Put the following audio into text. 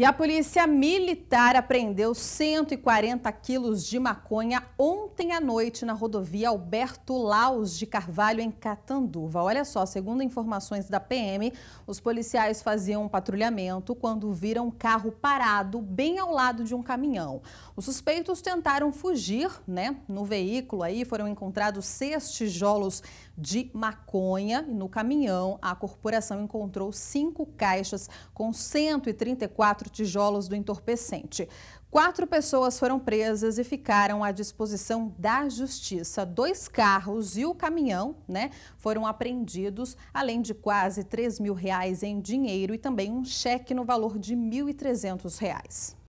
E a polícia militar apreendeu 140 quilos de maconha ontem à noite na rodovia Alberto Laus de Carvalho, em Catanduva. Olha só, segundo informações da PM, os policiais faziam um patrulhamento quando viram um carro parado bem ao lado de um caminhão. Os suspeitos tentaram fugir, né? No veículo aí foram encontrados seis tijolos de maconha e no caminhão a corporação encontrou cinco caixas com 134 quatro tijolos do entorpecente. Quatro pessoas foram presas e ficaram à disposição da justiça. Dois carros e o caminhão, né, foram apreendidos, além de quase 3 mil reais em dinheiro e também um cheque no valor de 1.300 reais.